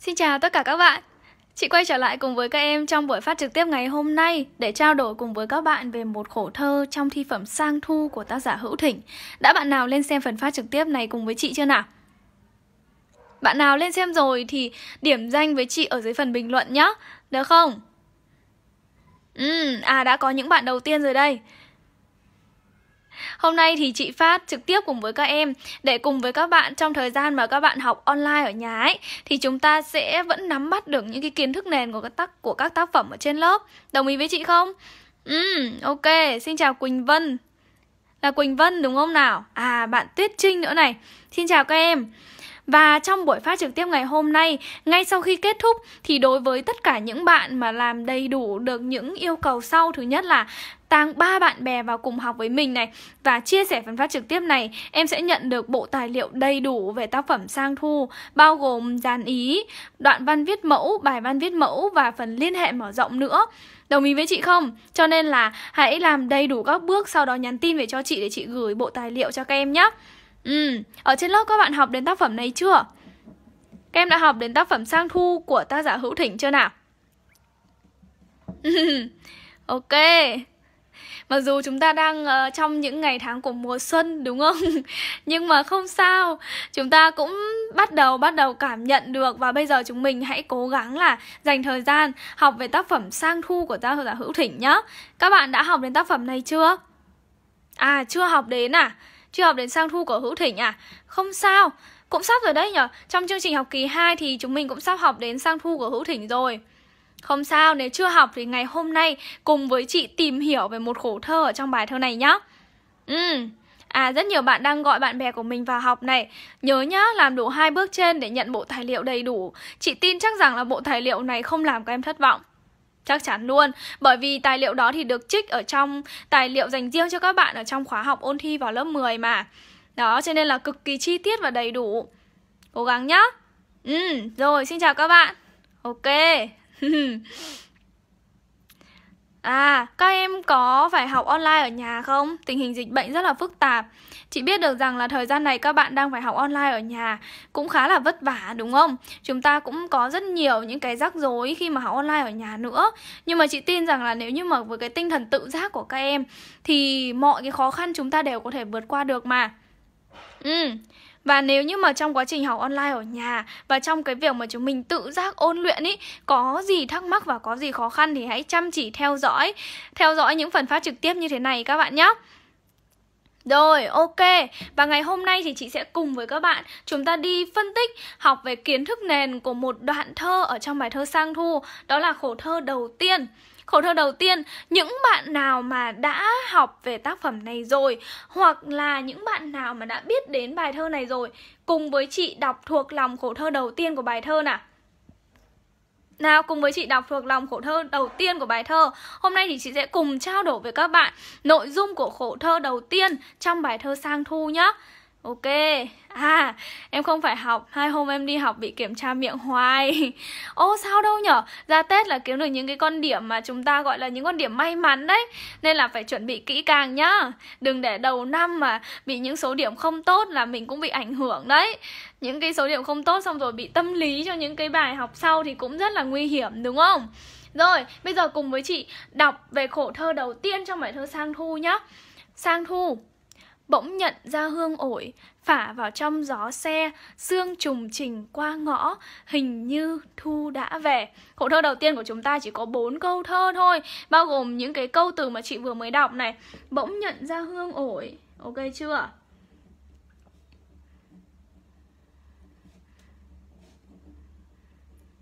Xin chào tất cả các bạn. Chị quay trở lại cùng với các em trong buổi phát trực tiếp ngày hôm nay để trao đổi cùng với các bạn về một khổ thơ trong thi phẩm Sang Thu của tác giả Hữu Thỉnh. Đã bạn nào lên xem phần phát trực tiếp này cùng với chị chưa nào? Bạn nào lên xem rồi thì điểm danh với chị ở dưới phần bình luận nhé, được không? Ừ, à đã có những bạn đầu tiên rồi đây. Hôm nay thì chị Phát trực tiếp cùng với các em để cùng với các bạn trong thời gian mà các bạn học online ở nhà ấy thì chúng ta sẽ vẫn nắm bắt được những cái kiến thức nền của các tác của các tác phẩm ở trên lớp. Đồng ý với chị không? Ừ, ok, xin chào Quỳnh Vân. Là Quỳnh Vân đúng không nào? À bạn Tuyết Trinh nữa này. Xin chào các em. Và trong buổi phát trực tiếp ngày hôm nay, ngay sau khi kết thúc thì đối với tất cả những bạn mà làm đầy đủ được những yêu cầu sau, thứ nhất là tăng ba bạn bè vào cùng học với mình này và chia sẻ phần phát trực tiếp này em sẽ nhận được bộ tài liệu đầy đủ về tác phẩm sang thu bao gồm dàn ý đoạn văn viết mẫu bài văn viết mẫu và phần liên hệ mở rộng nữa Đồng ý với chị không? Cho nên là hãy làm đầy đủ các bước sau đó nhắn tin về cho chị để chị gửi bộ tài liệu cho các em nhé. Ừ, ở trên lớp các bạn học đến tác phẩm này chưa? Các em đã học đến tác phẩm Sang Thu của tác giả Hữu Thỉnh chưa nào? ok mặc dù chúng ta đang uh, trong những ngày tháng của mùa xuân đúng không nhưng mà không sao chúng ta cũng bắt đầu bắt đầu cảm nhận được và bây giờ chúng mình hãy cố gắng là dành thời gian học về tác phẩm sang thu của tác giả hữu thỉnh nhá các bạn đã học đến tác phẩm này chưa à chưa học đến à chưa học đến sang thu của hữu thỉnh à không sao cũng sắp rồi đấy nhở trong chương trình học kỳ 2 thì chúng mình cũng sắp học đến sang thu của hữu thỉnh rồi không sao, nếu chưa học thì ngày hôm nay cùng với chị tìm hiểu về một khổ thơ ở trong bài thơ này nhá. Ừ. À rất nhiều bạn đang gọi bạn bè của mình vào học này Nhớ nhá làm đủ hai bước trên để nhận bộ tài liệu đầy đủ Chị tin chắc rằng là bộ tài liệu này không làm các em thất vọng Chắc chắn luôn, bởi vì tài liệu đó thì được trích ở trong tài liệu dành riêng cho các bạn ở trong khóa học ôn thi vào lớp 10 mà. Đó, cho nên là cực kỳ chi tiết và đầy đủ. Cố gắng nhá. Ừ, rồi xin chào các bạn. Ok, À, các em có phải học online ở nhà không? Tình hình dịch bệnh rất là phức tạp. Chị biết được rằng là thời gian này các bạn đang phải học online ở nhà cũng khá là vất vả đúng không? Chúng ta cũng có rất nhiều những cái rắc rối khi mà học online ở nhà nữa. Nhưng mà chị tin rằng là nếu như mà với cái tinh thần tự giác của các em thì mọi cái khó khăn chúng ta đều có thể vượt qua được mà. Ừ. Và nếu như mà trong quá trình học online ở nhà và trong cái việc mà chúng mình tự giác ôn luyện ý có gì thắc mắc và có gì khó khăn thì hãy chăm chỉ theo dõi, theo dõi những phần phát trực tiếp như thế này các bạn nhé. Rồi, ok. Và ngày hôm nay thì chị sẽ cùng với các bạn chúng ta đi phân tích học về kiến thức nền của một đoạn thơ ở trong bài thơ Sang Thu, đó là khổ thơ đầu tiên khổ thơ đầu tiên những bạn nào mà đã học về tác phẩm này rồi hoặc là những bạn nào mà đã biết đến bài thơ này rồi cùng với chị đọc thuộc lòng khổ thơ đầu tiên của bài thơ nào nào cùng với chị đọc thuộc lòng khổ thơ đầu tiên của bài thơ Hôm nay thì chị sẽ cùng trao đổi với các bạn Nội dung của khổ thơ đầu tiên trong bài thơ sang thu nhé Ok, à em không phải học Hai hôm em đi học bị kiểm tra miệng hoài Ô sao đâu nhở Ra Tết là kiếm được những cái con điểm mà chúng ta gọi là những con điểm may mắn đấy Nên là phải chuẩn bị kỹ càng nhá Đừng để đầu năm mà bị những số điểm không tốt là mình cũng bị ảnh hưởng đấy Những cái số điểm không tốt xong rồi bị tâm lý cho những cái bài học sau thì cũng rất là nguy hiểm đúng không Rồi, bây giờ cùng với chị đọc về khổ thơ đầu tiên trong bài thơ Sang Thu nhá Sang Thu Bỗng nhận ra hương ổi Phả vào trong gió xe Sương trùng trình qua ngõ Hình như thu đã về Khổ thơ đầu tiên của chúng ta chỉ có bốn câu thơ thôi Bao gồm những cái câu từ mà chị vừa mới đọc này Bỗng nhận ra hương ổi Ok chưa?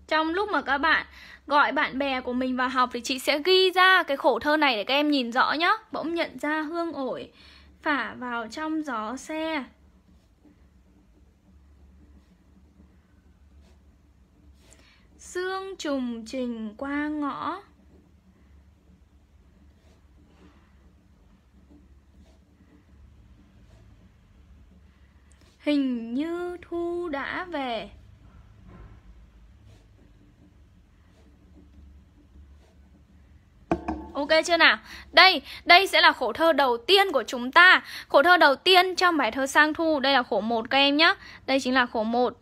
Trong lúc mà các bạn gọi bạn bè của mình vào học thì chị sẽ ghi ra cái khổ thơ này để các em nhìn rõ nhá. Bỗng nhận ra hương ổi phả vào trong gió xe Sương trùng trình qua ngõ Hình như thu đã về Ok chưa nào? Đây, đây sẽ là khổ thơ đầu tiên của chúng ta Khổ thơ đầu tiên trong bài thơ sang thu Đây là khổ 1 các em nhé Đây chính là khổ 1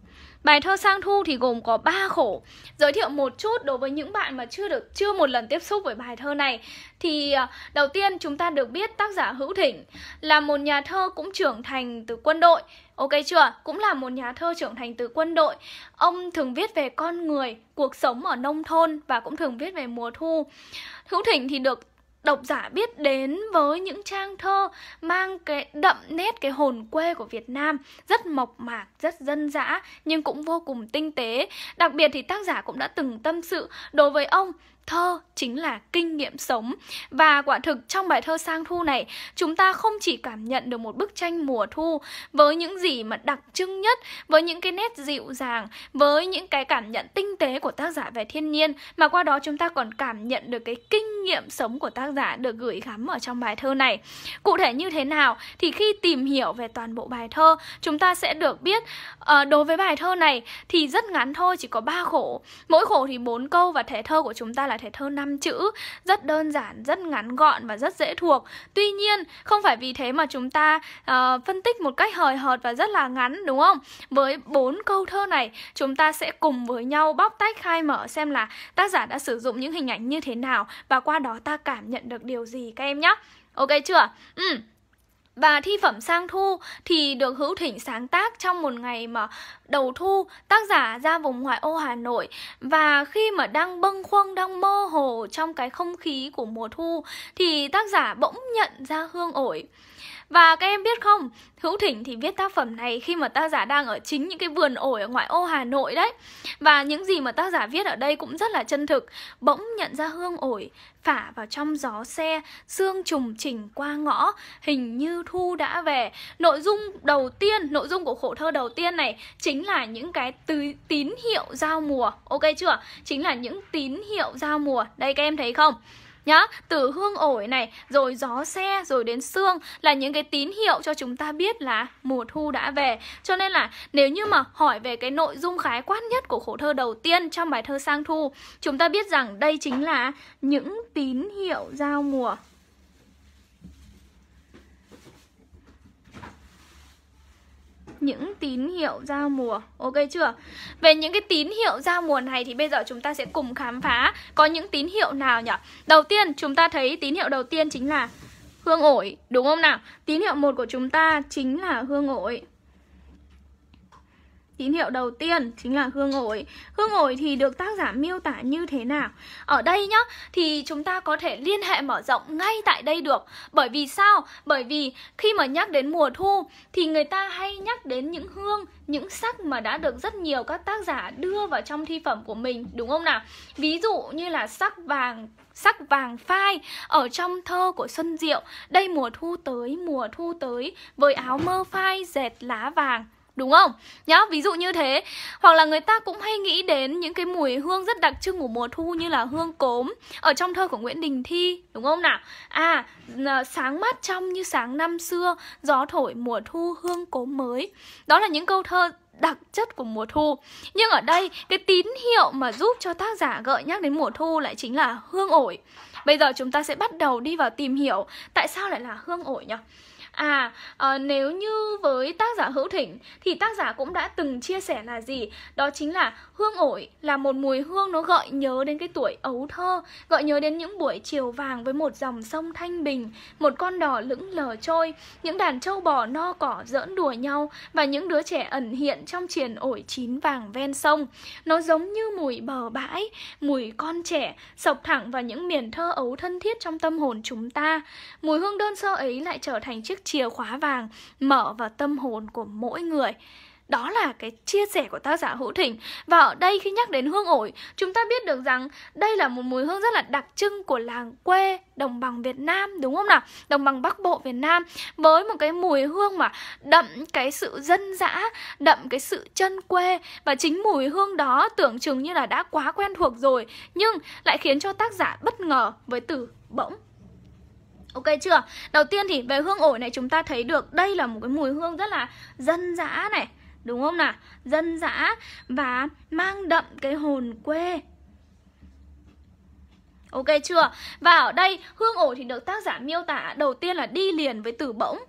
Bài thơ Sang Thu thì gồm có 3 khổ. Giới thiệu một chút đối với những bạn mà chưa được chưa một lần tiếp xúc với bài thơ này thì à, đầu tiên chúng ta được biết tác giả Hữu Thỉnh là một nhà thơ cũng trưởng thành từ quân đội. Ok chưa? Cũng là một nhà thơ trưởng thành từ quân đội. Ông thường viết về con người, cuộc sống ở nông thôn và cũng thường viết về mùa thu. Hữu Thỉnh thì được độc giả biết đến với những trang thơ mang cái đậm nét cái hồn quê của Việt Nam rất mộc mạc, rất dân dã nhưng cũng vô cùng tinh tế. Đặc biệt thì tác giả cũng đã từng tâm sự đối với ông thơ chính là kinh nghiệm sống và quả thực trong bài thơ sang thu này chúng ta không chỉ cảm nhận được một bức tranh mùa thu với những gì mà đặc trưng nhất với những cái nét dịu dàng với những cái cảm nhận tinh tế của tác giả về thiên nhiên mà qua đó chúng ta còn cảm nhận được cái kinh nghiệm sống của tác giả được gửi gắm ở trong bài thơ này cụ thể như thế nào thì khi tìm hiểu về toàn bộ bài thơ chúng ta sẽ được biết uh, đối với bài thơ này thì rất ngắn thôi chỉ có ba khổ mỗi khổ thì bốn câu và thể thơ của chúng ta là là thể thơ 5 chữ, rất đơn giản, rất ngắn gọn và rất dễ thuộc. Tuy nhiên, không phải vì thế mà chúng ta uh, phân tích một cách hời hợt và rất là ngắn đúng không? Với bốn câu thơ này, chúng ta sẽ cùng với nhau bóc tách khai mở xem là tác giả đã sử dụng những hình ảnh như thế nào và qua đó ta cảm nhận được điều gì các em nhé. Ok chưa? Ừ. Và thi phẩm sang thu thì được hữu thỉnh sáng tác trong một ngày mà đầu thu tác giả ra vùng ngoại ô Hà Nội và khi mà đang bâng khuâng, đang mơ hồ trong cái không khí của mùa thu thì tác giả bỗng nhận ra hương ổi. Và các em biết không, Hữu Thỉnh thì viết tác phẩm này khi mà tác giả đang ở chính những cái vườn ổi ở ngoại ô Hà Nội đấy. Và những gì mà tác giả viết ở đây cũng rất là chân thực. Bỗng nhận ra hương ổi phả vào trong gió xe, xương trùng chỉnh qua ngõ, hình như thu đã về. Nội dung đầu tiên, nội dung của khổ thơ đầu tiên này chính là những cái tí, tín hiệu giao mùa. Ok chưa? Chính là những tín hiệu giao mùa. Đây các em thấy không? nhá từ hương ổi này rồi gió xe rồi đến sương là những cái tín hiệu cho chúng ta biết là mùa thu đã về cho nên là nếu như mà hỏi về cái nội dung khái quát nhất của khổ thơ đầu tiên trong bài thơ sang thu chúng ta biết rằng đây chính là những tín hiệu giao mùa những tín hiệu giao mùa ok chưa về những cái tín hiệu giao mùa này thì bây giờ chúng ta sẽ cùng khám phá có những tín hiệu nào nhỉ đầu tiên chúng ta thấy tín hiệu đầu tiên chính là hương ổi đúng không nào tín hiệu một của chúng ta chính là hương ổi Tín hiệu đầu tiên chính là hương ổi Hương ổi thì được tác giả miêu tả như thế nào? Ở đây nhá, thì chúng ta có thể liên hệ mở rộng ngay tại đây được Bởi vì sao? Bởi vì khi mà nhắc đến mùa thu Thì người ta hay nhắc đến những hương, những sắc mà đã được rất nhiều các tác giả đưa vào trong thi phẩm của mình Đúng không nào? Ví dụ như là sắc vàng sắc vàng phai ở trong thơ của Xuân Diệu Đây mùa thu tới, mùa thu tới với áo mơ phai dệt lá vàng đúng không? Nhá, ví dụ như thế. Hoặc là người ta cũng hay nghĩ đến những cái mùi hương rất đặc trưng của mùa thu như là hương cốm ở trong thơ của Nguyễn Đình Thi, đúng không nào? À, sáng mát trong như sáng năm xưa, gió thổi mùa thu hương cốm mới. Đó là những câu thơ đặc chất của mùa thu Nhưng ở đây cái tín hiệu mà giúp cho tác giả gợi nhắc đến mùa thu lại chính là hương ổi Bây giờ chúng ta sẽ bắt đầu đi vào tìm hiểu tại sao lại là hương ổi nhỉ à ờ, nếu như với tác giả hữu thịnh thì tác giả cũng đã từng chia sẻ là gì đó chính là hương ổi là một mùi hương nó gợi nhớ đến cái tuổi ấu thơ gợi nhớ đến những buổi chiều vàng với một dòng sông thanh bình một con đò lững lờ trôi những đàn trâu bò no cỏ giỡn đùa nhau và những đứa trẻ ẩn hiện trong triền ổi chín vàng ven sông nó giống như mùi bờ bãi mùi con trẻ sộc thẳng vào những miền thơ ấu thân thiết trong tâm hồn chúng ta mùi hương đơn sơ ấy lại trở thành chiếc chiếc chìa khóa vàng mở vào tâm hồn của mỗi người đó là cái chia sẻ của tác giả Hữu Thịnh Và ở đây khi nhắc đến hương ổi Chúng ta biết được rằng đây là một mùi hương rất là đặc trưng của làng quê Đồng bằng Việt Nam đúng không nào? Đồng bằng Bắc Bộ Việt Nam Với một cái mùi hương mà đậm cái sự dân dã Đậm cái sự chân quê Và chính mùi hương đó tưởng chừng như là đã quá quen thuộc rồi Nhưng lại khiến cho tác giả bất ngờ với từ bỗng Ok chưa? Đầu tiên thì về hương ổi này chúng ta thấy được đây là một cái mùi hương rất là dân dã này Đúng không nào? Dân dã và mang đậm cái hồn quê Ok chưa? Và ở đây hương ổi thì được tác giả miêu tả đầu tiên là đi liền với từ bỗng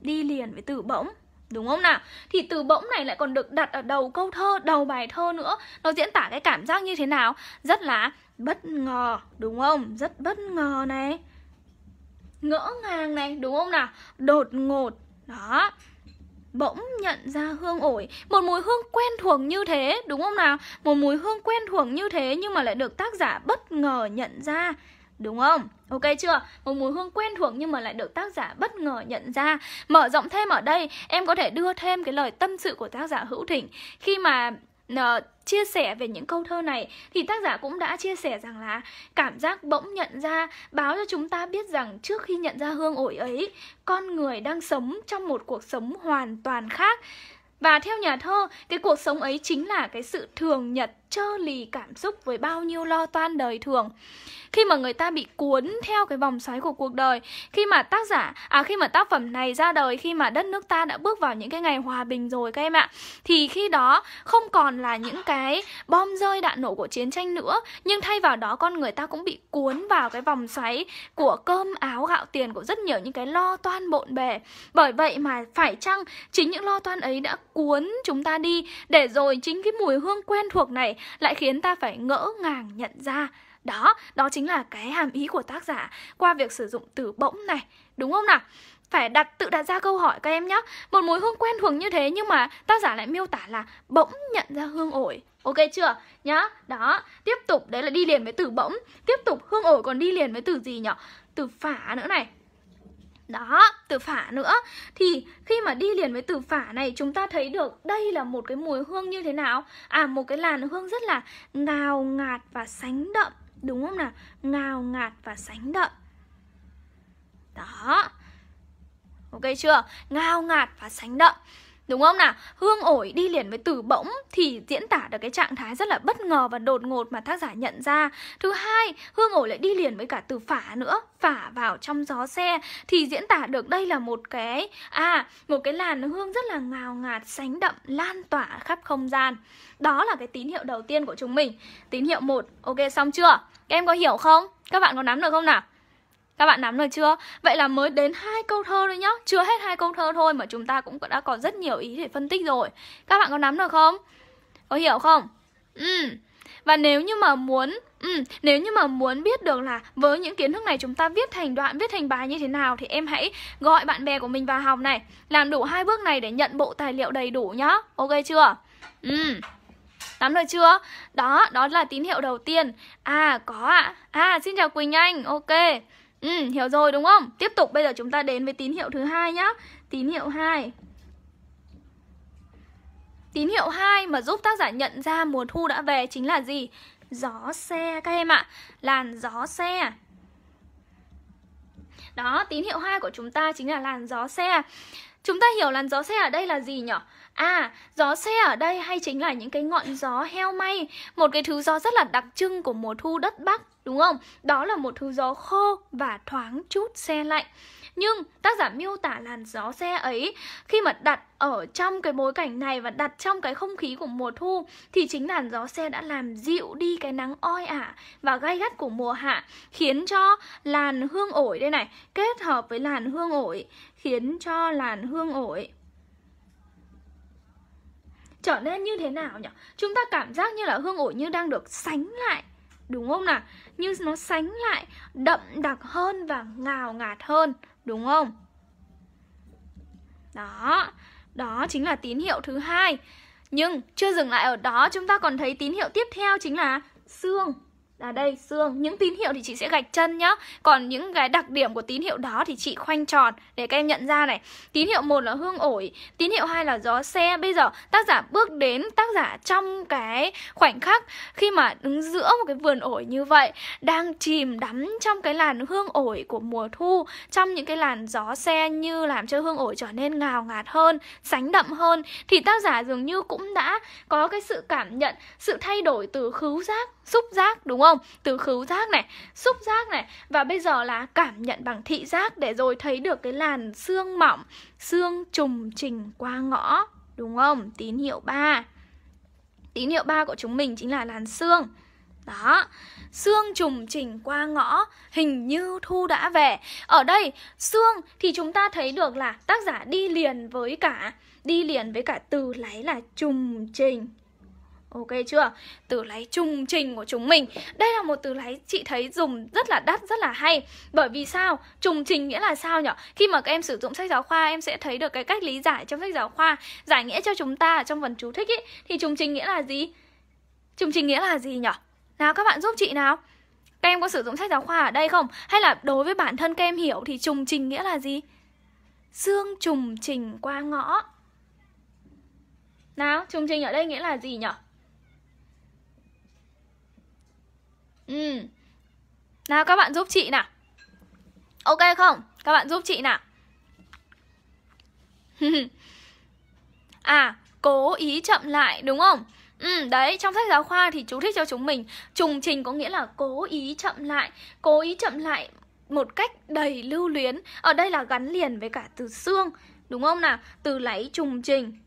Đi liền với từ bỗng Đúng không nào? Thì từ bỗng này lại còn được đặt ở đầu câu thơ, đầu bài thơ nữa Nó diễn tả cái cảm giác như thế nào? Rất là bất ngờ, đúng không? Rất bất ngờ này ngỡ ngàng này đúng không nào đột ngột đó bỗng nhận ra hương ổi một mùi hương quen thuộc như thế đúng không nào một mùi hương quen thuộc như thế nhưng mà lại được tác giả bất ngờ nhận ra đúng không ok chưa một mùi hương quen thuộc nhưng mà lại được tác giả bất ngờ nhận ra mở rộng thêm ở đây em có thể đưa thêm cái lời tâm sự của tác giả hữu thịnh khi mà Ờ, chia sẻ về những câu thơ này thì tác giả cũng đã chia sẻ rằng là cảm giác bỗng nhận ra báo cho chúng ta biết rằng trước khi nhận ra hương ổi ấy con người đang sống trong một cuộc sống hoàn toàn khác và theo nhà thơ cái cuộc sống ấy chính là cái sự thường nhật trơ lì cảm xúc với bao nhiêu lo toan đời thường khi mà người ta bị cuốn theo cái vòng xoáy của cuộc đời khi mà tác giả à khi mà tác phẩm này ra đời khi mà đất nước ta đã bước vào những cái ngày hòa bình rồi các em ạ thì khi đó không còn là những cái bom rơi đạn nổ của chiến tranh nữa nhưng thay vào đó con người ta cũng bị cuốn vào cái vòng xoáy của cơm áo gạo tiền của rất nhiều những cái lo toan bộn bề bởi vậy mà phải chăng chính những lo toan ấy đã cuốn chúng ta đi để rồi chính cái mùi hương quen thuộc này lại khiến ta phải ngỡ ngàng nhận ra đó đó chính là cái hàm ý của tác giả qua việc sử dụng từ bỗng này đúng không nào phải đặt tự đặt ra câu hỏi các em nhé một mối hương quen thuộc như thế nhưng mà tác giả lại miêu tả là bỗng nhận ra hương ổi ok chưa nhá đó tiếp tục đấy là đi liền với từ bỗng tiếp tục hương ổi còn đi liền với từ gì nhở từ phả nữa này đó, từ phả nữa Thì khi mà đi liền với từ phả này Chúng ta thấy được đây là một cái mùi hương như thế nào À, một cái làn hương rất là ngào ngạt và sánh đậm Đúng không nào? Ngào ngạt và sánh đậm Đó Ok chưa? ngào ngạt và sánh đậm Đúng không nào? Hương ổi đi liền với từ bỗng thì diễn tả được cái trạng thái rất là bất ngờ và đột ngột mà tác giả nhận ra. Thứ hai, hương ổi lại đi liền với cả từ phả nữa, phả vào trong gió xe thì diễn tả được đây là một cái à, một cái làn hương rất là ngào ngạt, sánh đậm lan tỏa khắp không gian. Đó là cái tín hiệu đầu tiên của chúng mình. Tín hiệu 1. Ok xong chưa? Các em có hiểu không? Các bạn có nắm được không nào? các bạn nắm được chưa? Vậy là mới đến hai câu thơ thôi nhá. Chưa hết hai câu thơ thôi mà chúng ta cũng đã có rất nhiều ý để phân tích rồi. Các bạn có nắm được không? Có hiểu không? Ừ. Và nếu như mà muốn ừ, nếu như mà muốn biết được là với những kiến thức này chúng ta viết thành đoạn, viết thành bài như thế nào thì em hãy gọi bạn bè của mình vào học này, làm đủ hai bước này để nhận bộ tài liệu đầy đủ nhá. Ok chưa? Ừ. Nắm được chưa? Đó, đó là tín hiệu đầu tiên. À có ạ. À. à xin chào Quỳnh Anh. Ok. Ừ, hiểu rồi đúng không? Tiếp tục bây giờ chúng ta đến với tín hiệu thứ hai nhá. Tín hiệu 2. Tín hiệu 2 mà giúp tác giả nhận ra mùa thu đã về chính là gì? Gió xe các em ạ, làn gió xe. Đó, tín hiệu 2 của chúng ta chính là làn gió xe. Chúng ta hiểu làn gió xe ở đây là gì nhở? À, gió xe ở đây hay chính là những cái ngọn gió heo may Một cái thứ gió rất là đặc trưng của mùa thu đất Bắc, đúng không? Đó là một thứ gió khô và thoáng chút xe lạnh nhưng tác giả miêu tả làn gió xe ấy khi mà đặt ở trong cái bối cảnh này và đặt trong cái không khí của mùa thu thì chính làn gió xe đã làm dịu đi cái nắng oi ả và gay gắt của mùa hạ khiến cho làn hương ổi đây này kết hợp với làn hương ổi khiến cho làn hương ổi trở nên như thế nào nhỉ? Chúng ta cảm giác như là hương ổi như đang được sánh lại Đúng không nào? Như nó sánh lại đậm đặc hơn và ngào ngạt hơn Đúng không? Đó, đó chính là tín hiệu thứ hai Nhưng chưa dừng lại ở đó chúng ta còn thấy tín hiệu tiếp theo chính là xương là đây xương những tín hiệu thì chị sẽ gạch chân nhá còn những cái đặc điểm của tín hiệu đó thì chị khoanh tròn để các em nhận ra này tín hiệu một là hương ổi tín hiệu hai là gió xe bây giờ tác giả bước đến tác giả trong cái khoảnh khắc khi mà đứng giữa một cái vườn ổi như vậy đang chìm đắm trong cái làn hương ổi của mùa thu trong những cái làn gió xe như làm cho hương ổi trở nên ngào ngạt hơn sánh đậm hơn thì tác giả dường như cũng đã có cái sự cảm nhận sự thay đổi từ khứu giác xúc giác đúng không không? Từ khứu giác này, xúc giác này và bây giờ là cảm nhận bằng thị giác để rồi thấy được cái làn xương mỏng, xương trùng trình qua ngõ, đúng không? Tín hiệu 3. Tín hiệu 3 của chúng mình chính là làn xương. Đó, xương trùng trình qua ngõ, hình như thu đã về. Ở đây, xương thì chúng ta thấy được là tác giả đi liền với cả, đi liền với cả từ lấy là trùng trình Ok chưa? Từ láy trung trình của chúng mình Đây là một từ láy chị thấy dùng rất là đắt, rất là hay Bởi vì sao? Trùng trình nghĩa là sao nhở? Khi mà các em sử dụng sách giáo khoa Em sẽ thấy được cái cách lý giải trong sách giáo khoa Giải nghĩa cho chúng ta trong phần chú thích ý Thì trùng trình nghĩa là gì? Trùng trình nghĩa là gì nhở? Nào các bạn giúp chị nào Các em có sử dụng sách giáo khoa ở đây không? Hay là đối với bản thân các em hiểu thì trùng trình nghĩa là gì? Dương trùng trình qua ngõ Nào, trùng trình ở đây nghĩa là gì nhở? Ừ. Nào các bạn giúp chị nào. Ok không? Các bạn giúp chị nào. à, cố ý chậm lại đúng không? Ừ, đấy, trong sách giáo khoa thì chú thích cho chúng mình Trùng trình có nghĩa là cố ý chậm lại Cố ý chậm lại một cách đầy lưu luyến Ở đây là gắn liền với cả từ xương Đúng không nào? Từ lấy trùng trình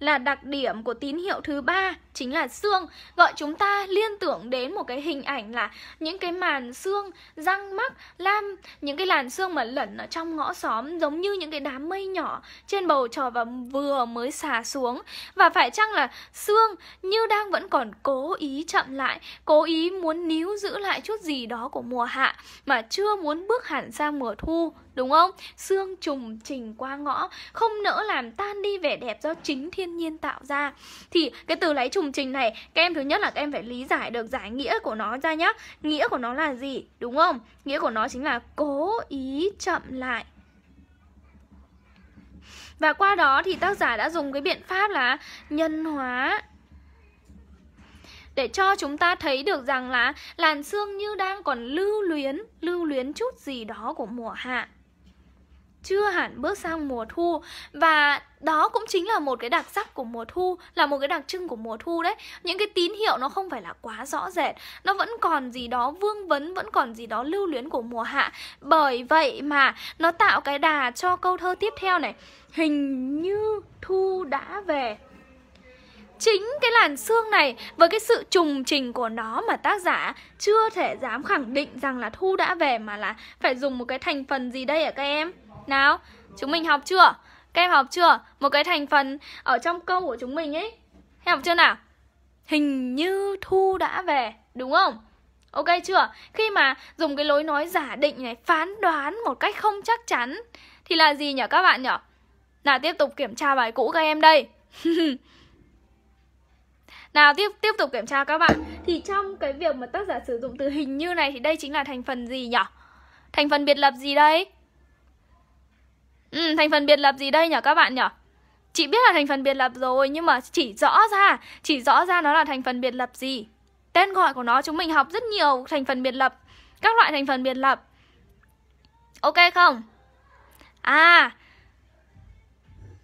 là đặc điểm của tín hiệu thứ ba chính là xương gọi chúng ta liên tưởng đến một cái hình ảnh là những cái màn xương răng mắc lam những cái làn xương mà lẩn ở trong ngõ xóm giống như những cái đám mây nhỏ trên bầu trời và vừa mới xả xuống và phải chăng là xương như đang vẫn còn cố ý chậm lại cố ý muốn níu giữ lại chút gì đó của mùa hạ mà chưa muốn bước hẳn sang mùa thu đúng không xương trùng trình qua ngõ không nỡ làm tan đi vẻ đẹp do chính thiên nhiên tạo ra thì cái từ lấy trùng trình này các em thứ nhất là các em phải lý giải được giải nghĩa của nó ra nhá nghĩa của nó là gì đúng không nghĩa của nó chính là cố ý chậm lại và qua đó thì tác giả đã dùng cái biện pháp là nhân hóa để cho chúng ta thấy được rằng là làn xương như đang còn lưu luyến, lưu luyến chút gì đó của mùa hạ chưa hẳn bước sang mùa thu và đó cũng chính là một cái đặc sắc của mùa thu là một cái đặc trưng của mùa thu đấy những cái tín hiệu nó không phải là quá rõ rệt nó vẫn còn gì đó vương vấn vẫn còn gì đó lưu luyến của mùa hạ bởi vậy mà nó tạo cái đà cho câu thơ tiếp theo này hình như thu đã về chính cái làn xương này với cái sự trùng trình của nó mà tác giả chưa thể dám khẳng định rằng là thu đã về mà là phải dùng một cái thành phần gì đây ạ à các em nào Chúng mình học chưa? Các em học chưa? Một cái thành phần ở trong câu của chúng mình ấy Em học chưa nào? Hình như Thu đã về Đúng không? Ok chưa? Khi mà dùng cái lối nói giả định này phán đoán một cách không chắc chắn Thì là gì nhở các bạn nhở? Nào tiếp tục kiểm tra bài cũ các em đây Nào tiếp tiếp tục kiểm tra các bạn Thì trong cái việc mà tác giả sử dụng từ hình như này Thì đây chính là thành phần gì nhở? Thành phần biệt lập gì đây? Ừ, thành phần biệt lập gì đây nhở các bạn nhở? Chị biết là thành phần biệt lập rồi nhưng mà chỉ rõ ra, chỉ rõ ra nó là thành phần biệt lập gì. Tên gọi của nó chúng mình học rất nhiều thành phần biệt lập, các loại thành phần biệt lập. Ok không? À,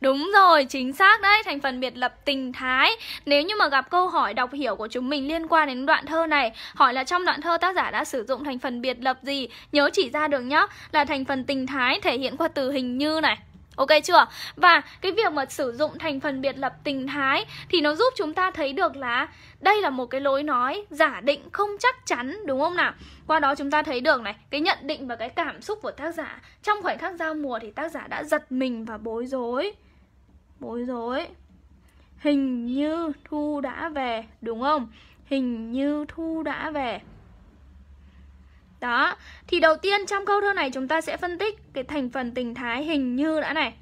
Đúng rồi, chính xác đấy, thành phần biệt lập tình thái. Nếu như mà gặp câu hỏi đọc hiểu của chúng mình liên quan đến đoạn thơ này, hỏi là trong đoạn thơ tác giả đã sử dụng thành phần biệt lập gì, nhớ chỉ ra được nhá, là thành phần tình thái thể hiện qua từ hình như này, Ok chưa? Và cái việc mà sử dụng thành phần biệt lập tình thái thì nó giúp chúng ta thấy được là đây là một cái lối nói giả định không chắc chắn đúng không nào? Qua đó chúng ta thấy được này, cái nhận định và cái cảm xúc của tác giả trong khoảnh khắc giao mùa thì tác giả đã giật mình và bối rối bối rối hình như thu đã về đúng không hình như thu đã về đó thì đầu tiên trong câu thơ này chúng ta sẽ phân tích cái thành phần tình thái hình như đã này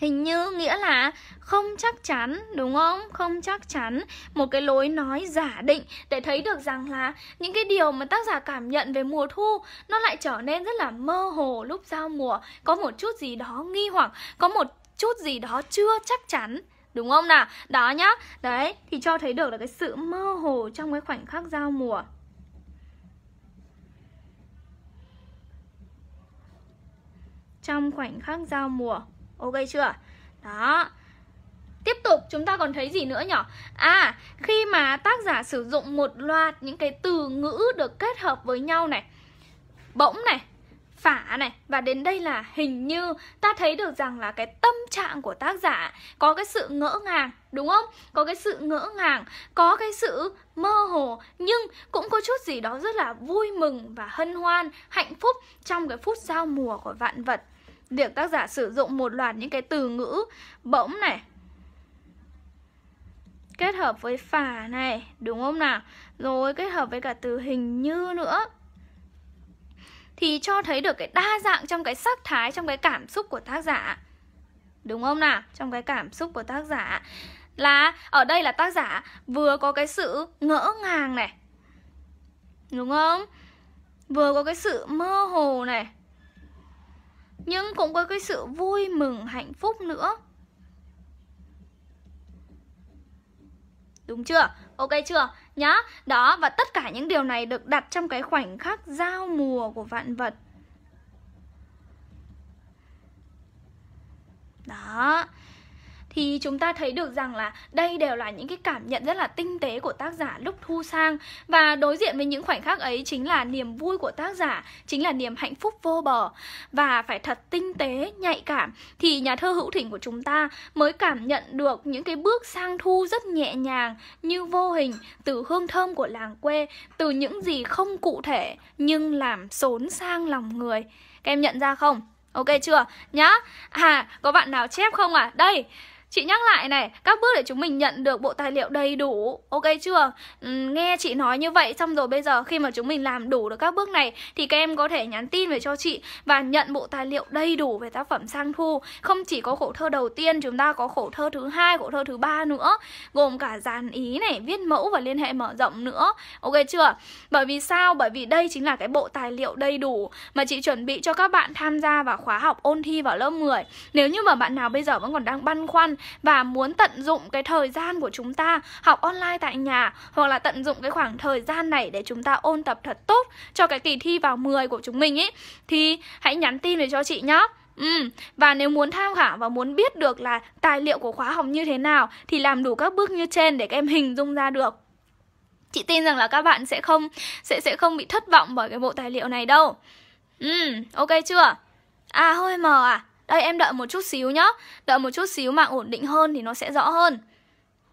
hình như nghĩa là không chắc chắn đúng không không chắc chắn một cái lối nói giả định để thấy được rằng là những cái điều mà tác giả cảm nhận về mùa thu nó lại trở nên rất là mơ hồ lúc giao mùa có một chút gì đó nghi hoặc có một chút gì đó chưa chắc chắn đúng không nào đó nhá đấy thì cho thấy được là cái sự mơ hồ trong cái khoảnh khắc giao mùa trong khoảnh khắc giao mùa ok chưa đó Tiếp tục chúng ta còn thấy gì nữa nhỉ? À, khi mà tác giả sử dụng một loạt những cái từ ngữ được kết hợp với nhau này Bỗng này, phả này và đến đây là hình như ta thấy được rằng là cái tâm trạng của tác giả có cái sự ngỡ ngàng đúng không có cái sự ngỡ ngàng có cái sự mơ hồ nhưng cũng có chút gì đó rất là vui mừng và hân hoan hạnh phúc trong cái phút giao mùa của vạn vật việc tác giả sử dụng một loạt những cái từ ngữ bỗng này kết hợp với phả này đúng không nào rồi kết hợp với cả từ hình như nữa thì cho thấy được cái đa dạng trong cái sắc thái trong cái cảm xúc của tác giả đúng không nào trong cái cảm xúc của tác giả là ở đây là tác giả vừa có cái sự ngỡ ngàng này đúng không vừa có cái sự mơ hồ này nhưng cũng có cái sự vui mừng hạnh phúc nữa đúng chưa ok chưa nhá đó và tất cả những điều này được đặt trong cái khoảnh khắc giao mùa của vạn vật đó thì chúng ta thấy được rằng là đây đều là những cái cảm nhận rất là tinh tế của tác giả lúc thu sang và đối diện với những khoảnh khắc ấy chính là niềm vui của tác giả chính là niềm hạnh phúc vô bờ và phải thật tinh tế nhạy cảm thì nhà thơ hữu thỉnh của chúng ta mới cảm nhận được những cái bước sang thu rất nhẹ nhàng như vô hình từ hương thơm của làng quê từ những gì không cụ thể nhưng làm xốn sang lòng người các em nhận ra không ok chưa nhá à có bạn nào chép không à đây Chị nhắc lại này, các bước để chúng mình nhận được bộ tài liệu đầy đủ, ok chưa? Ừ, nghe chị nói như vậy xong rồi bây giờ khi mà chúng mình làm đủ được các bước này thì các em có thể nhắn tin về cho chị và nhận bộ tài liệu đầy đủ về tác phẩm sang thu. Không chỉ có khổ thơ đầu tiên, chúng ta có khổ thơ thứ hai, khổ thơ thứ ba nữa, gồm cả dàn ý này, viết mẫu và liên hệ mở rộng nữa. Ok chưa? Bởi vì sao? Bởi vì đây chính là cái bộ tài liệu đầy đủ mà chị chuẩn bị cho các bạn tham gia vào khóa học ôn thi vào lớp 10. Nếu như mà bạn nào bây giờ vẫn còn đang băn khoăn và muốn tận dụng cái thời gian của chúng ta học online tại nhà hoặc là tận dụng cái khoảng thời gian này để chúng ta ôn tập thật tốt cho cái kỳ thi vào 10 của chúng mình ấy thì hãy nhắn tin về cho chị nhé. Ừ, và nếu muốn tham khảo và muốn biết được là tài liệu của khóa học như thế nào thì làm đủ các bước như trên để các em hình dung ra được chị tin rằng là các bạn sẽ không sẽ sẽ không bị thất vọng bởi cái bộ tài liệu này đâu ừ ok chưa à hơi mờ à đây em đợi một chút xíu nhá Đợi một chút xíu mạng ổn định hơn thì nó sẽ rõ hơn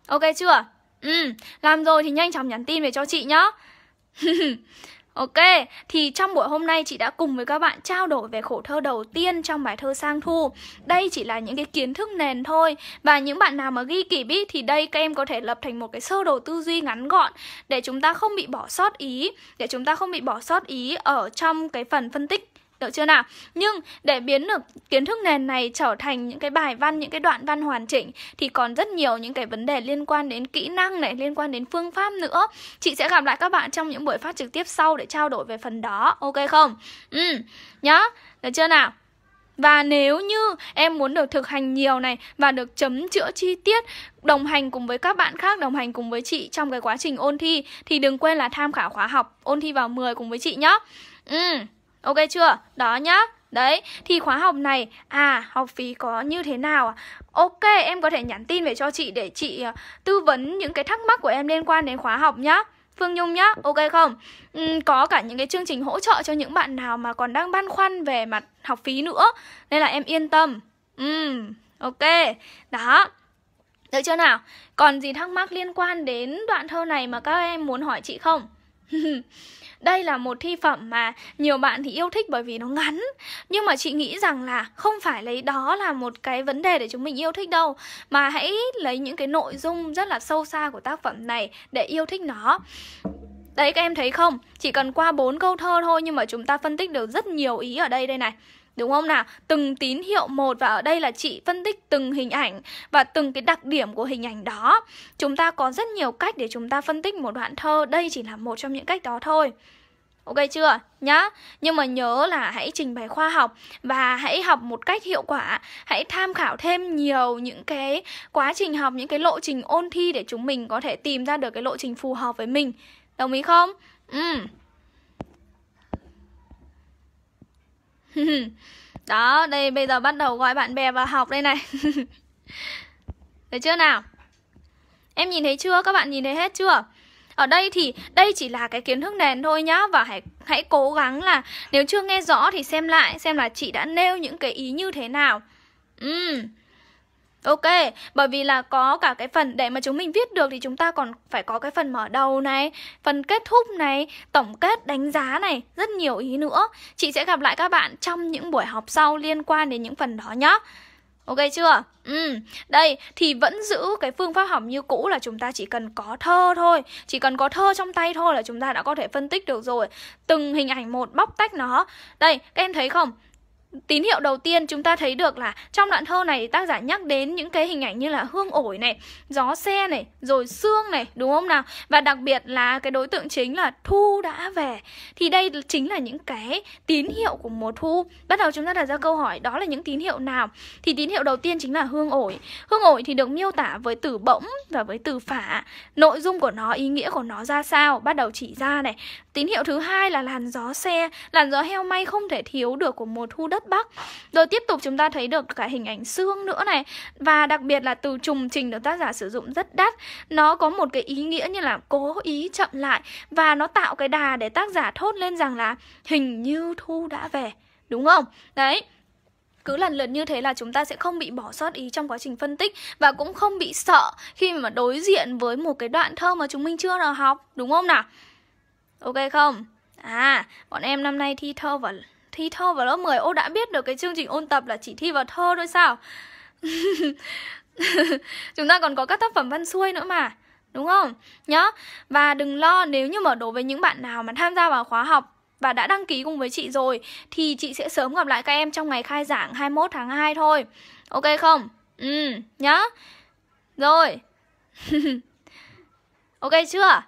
Ok chưa? Ừ, làm rồi thì nhanh chóng nhắn tin về cho chị nhá Ok, thì trong buổi hôm nay chị đã cùng với các bạn trao đổi về khổ thơ đầu tiên trong bài thơ Sang Thu Đây chỉ là những cái kiến thức nền thôi Và những bạn nào mà ghi kỷ bít thì đây các em có thể lập thành một cái sơ đồ tư duy ngắn gọn Để chúng ta không bị bỏ sót ý Để chúng ta không bị bỏ sót ý ở trong cái phần phân tích được chưa nào nhưng để biến được kiến thức nền này trở thành những cái bài văn những cái đoạn văn hoàn chỉnh thì còn rất nhiều những cái vấn đề liên quan đến kỹ năng này liên quan đến phương pháp nữa chị sẽ gặp lại các bạn trong những buổi phát trực tiếp sau để trao đổi về phần đó ok không ừ nhá được chưa nào và nếu như em muốn được thực hành nhiều này và được chấm chữa chi tiết đồng hành cùng với các bạn khác, đồng hành cùng với chị trong cái quá trình ôn thi thì đừng quên là tham khảo khóa học ôn thi vào 10 cùng với chị nhá. Ừ. Ok chưa? Đó nhá. Đấy, thì khóa học này à học phí có như thế nào à? Ok, em có thể nhắn tin về cho chị để chị ờ, tư vấn những cái thắc mắc của em liên quan đến khóa học nhá. Phương Nhung nhá, ok không? Ừ, có cả những cái chương trình hỗ trợ cho những bạn nào mà còn đang băn khoăn về mặt học phí nữa. Nên là em yên tâm. Ừ, ok. Đó. Được chưa nào? Còn gì thắc mắc liên quan đến đoạn thơ này mà các em muốn hỏi chị không? đây là một thi phẩm mà nhiều bạn thì yêu thích bởi vì nó ngắn nhưng mà chị nghĩ rằng là không phải lấy đó là một cái vấn đề để chúng mình yêu thích đâu mà hãy lấy những cái nội dung rất là sâu xa của tác phẩm này để yêu thích nó Đấy các em thấy không? Chỉ cần qua bốn câu thơ thôi nhưng mà chúng ta phân tích được rất nhiều ý ở đây đây này. Đúng không nào? Từng tín hiệu một và ở đây là chị phân tích từng hình ảnh và từng cái đặc điểm của hình ảnh đó. Chúng ta có rất nhiều cách để chúng ta phân tích một đoạn thơ, đây chỉ là một trong những cách đó thôi. Ok chưa? Nhá. Nhưng mà nhớ là hãy trình bày khoa học và hãy học một cách hiệu quả. Hãy tham khảo thêm nhiều những cái quá trình học, những cái lộ trình ôn thi để chúng mình có thể tìm ra được cái lộ trình phù hợp với mình. Đồng ý không? Ừ. Đó, đây bây giờ bắt đầu gọi bạn bè vào học đây này thấy chưa nào? Em nhìn thấy chưa? Các bạn nhìn thấy hết chưa? Ở đây thì đây chỉ là cái kiến thức nền thôi nhá Và hãy hãy cố gắng là nếu chưa nghe rõ thì xem lại Xem là chị đã nêu những cái ý như thế nào Ừm uhm. Ok, bởi vì là có cả cái phần để mà chúng mình viết được thì chúng ta còn phải có cái phần mở đầu này, phần kết thúc này, tổng kết đánh giá này, rất nhiều ý nữa. Chị sẽ gặp lại các bạn trong những buổi học sau liên quan đến những phần đó nhé. Ok chưa? Ừ, đây thì vẫn giữ cái phương pháp học như cũ là chúng ta chỉ cần có thơ thôi Chỉ cần có thơ trong tay thôi là chúng ta đã có thể phân tích được rồi Từng hình ảnh một bóc tách nó Đây, các em thấy không? tín hiệu đầu tiên chúng ta thấy được là trong đoạn thơ này tác giả nhắc đến những cái hình ảnh như là hương ổi này, gió xe này, rồi xương này, đúng không nào? Và đặc biệt là cái đối tượng chính là thu đã về. Thì đây chính là những cái tín hiệu của mùa thu. Bắt đầu chúng ta đặt ra câu hỏi đó là những tín hiệu nào? Thì tín hiệu đầu tiên chính là hương ổi. Hương ổi thì được miêu tả với từ bỗng và với từ phả. Nội dung của nó, ý nghĩa của nó ra sao? Bắt đầu chỉ ra này. Tín hiệu thứ hai là làn gió xe, làn gió heo may không thể thiếu được của mùa thu đất rất bắc rồi tiếp tục chúng ta thấy được cả hình ảnh xương nữa này và đặc biệt là từ trùng trình được tác giả sử dụng rất đắt nó có một cái ý nghĩa như là cố ý chậm lại và nó tạo cái đà để tác giả thốt lên rằng là hình như thu đã về đúng không đấy cứ lần lượt như thế là chúng ta sẽ không bị bỏ sót ý trong quá trình phân tích và cũng không bị sợ khi mà đối diện với một cái đoạn thơ mà chúng mình chưa nào học đúng không nào ok không à bọn em năm nay thi thơ vào thi thơ vào lớp 10 Ô đã biết được cái chương trình ôn tập là chỉ thi vào thơ thôi sao Chúng ta còn có các tác phẩm văn xuôi nữa mà Đúng không? nhớ Và đừng lo nếu như mà đối với những bạn nào mà tham gia vào khóa học và đã đăng ký cùng với chị rồi thì chị sẽ sớm gặp lại các em trong ngày khai giảng 21 tháng 2 thôi. Ok không? Ừ, nhá. Rồi. ok chưa?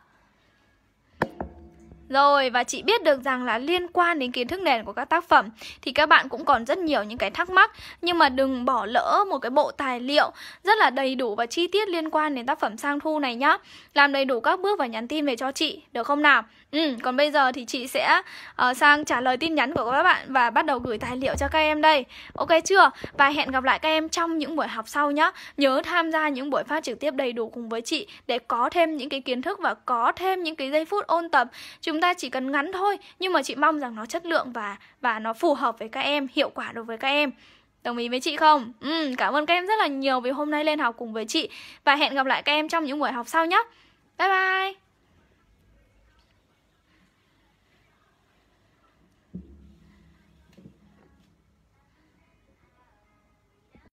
Rồi và chị biết được rằng là liên quan đến kiến thức nền của các tác phẩm thì các bạn cũng còn rất nhiều những cái thắc mắc nhưng mà đừng bỏ lỡ một cái bộ tài liệu rất là đầy đủ và chi tiết liên quan đến tác phẩm sang thu này nhá. Làm đầy đủ các bước và nhắn tin về cho chị được không nào? Ừ, còn bây giờ thì chị sẽ uh, sang trả lời tin nhắn của các bạn và bắt đầu gửi tài liệu cho các em đây. Ok chưa? Và hẹn gặp lại các em trong những buổi học sau nhé. Nhớ tham gia những buổi phát trực tiếp đầy đủ cùng với chị để có thêm những cái kiến thức và có thêm những cái giây phút ôn tập. Chúng ta chỉ cần ngắn thôi, nhưng mà chị mong rằng nó chất lượng và và nó phù hợp với các em, hiệu quả đối với các em. Đồng ý với chị không? Ừ, cảm ơn các em rất là nhiều vì hôm nay lên học cùng với chị và hẹn gặp lại các em trong những buổi học sau nhé. Bye bye.